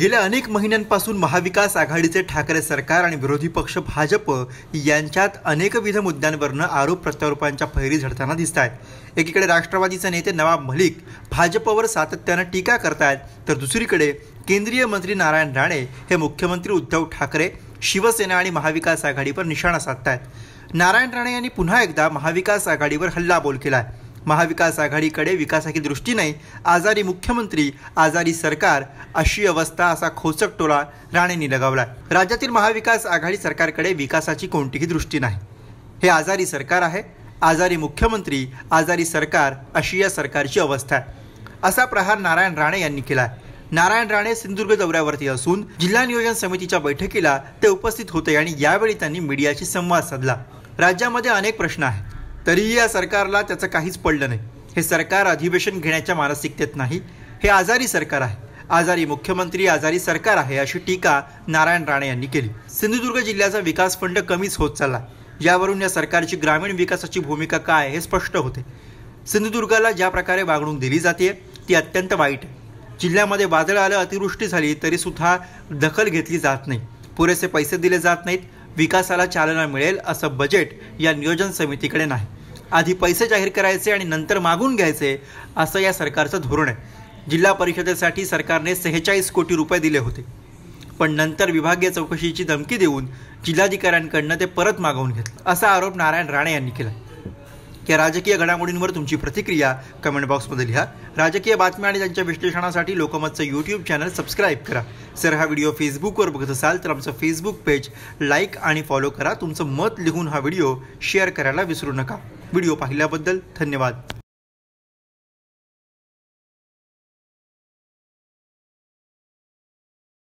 गेल्या अनेक महिन्यांपासून महाविकास आघाडीचे ठाकरे सरकार आणि विरोधी पक्ष भाजप यांच्यात अनेकविध मुद्द्यांवरनं आरोप प्रत्यारोपांच्या फैरी झडताना दिसत आहेत एकीकडे राष्ट्रवादीचे नेते नवाब मलिक भाजपवर सातत्यानं टीका करतायत तर दुसरीकडे केंद्रीय मंत्री नारायण राणे हे मुख्यमंत्री उद्धव ठाकरे शिवसेना आणि महाविकास आघाडीवर निशाणा साधतायत नारायण राणे यांनी पुन्हा एकदा महाविकास आघाडीवर हल्लाबोल केला आहे महाविकास आघाडीकडे विकासाची दृष्टी नाही आजारी मुख्यमंत्री आजारी सरकार अशी अवस्था असा खोचक टोला राणेंनी लगावला राज्यातील महाविकास आघाडी सरकारकडे विकासाची कोणतीही दृष्टी नाही हे आजारी सरकार आहे आजारी मुख्यमंत्री आजारी सरकार अशी या सरकारची अवस्था आहे असा प्रहार नारायण राणे यांनी केला आहे नारायण राणे सिंधुदुर्ग दौऱ्यावरती असून जिल्हा नियोजन समितीच्या बैठकीला ते उपस्थित होते आणि यावेळी त्यांनी मीडियाशी संवाद साधला राज्यामध्ये अनेक प्रश्न आहेत तरीही या सरकारला त्याचं काहीच पडलं नाही हे सरकार अधिवेशन घेण्याच्या मानसिकतेत नाही हे आजारी सरकार आहे आजारी मुख्यमंत्री आजारी सरकार आहे अशी टीका नारायण राणे यांनी केली सिंधुदुर्ग जिल्ह्याचा विकास फंड कमीच होत चालला यावरून या सरकारची ग्रामीण विकासाची भूमिका काय हे स्पष्ट होते सिंधुदुर्गाला ज्या प्रकारे वागणूक दिली जाते ती अत्यंत वाईट आहे जिल्ह्यामध्ये वादळ आलं अतिवृष्टी झाली तरी सुद्धा दखल घेतली जात नाही पुरेसे पैसे दिले जात नाहीत विकासाला चालना मिळेल असं बजेट या नियोजन समितीकडे नाही आधी पैसे जाहीर करायचे आणि नंतर मागून घ्यायचे असं या सरकारचं धोरण आहे जिल्हा परिषदेसाठी सरकारने सेहेचाळीस कोटी रुपये दिले होते पण नंतर विभागीय चौकशीची धमकी देऊन जिल्हाधिकाऱ्यांकडनं ते परत मागवून घेतलं असा आरोप नारायण राणे यांनी केला या राजकीय घडामोडींवर तुमची प्रतिक्रिया कमेंट बॉक्समध्ये लिहा राजकीय बातम्या आणि त्यांच्या विश्लेषणासाठी लोकमतचं यूट्यूब चॅनल सबस्क्राईब करा सर हा व्हिडिओ फेसबुकवर बघत असाल तर आमचं फेसबुक पेज लाईक आणि फॉलो करा तुमचं मत लिहून हा व्हिडिओ शेअर करायला विसरू नका व्हिडिओ पाहिल्याबद्दल धन्यवाद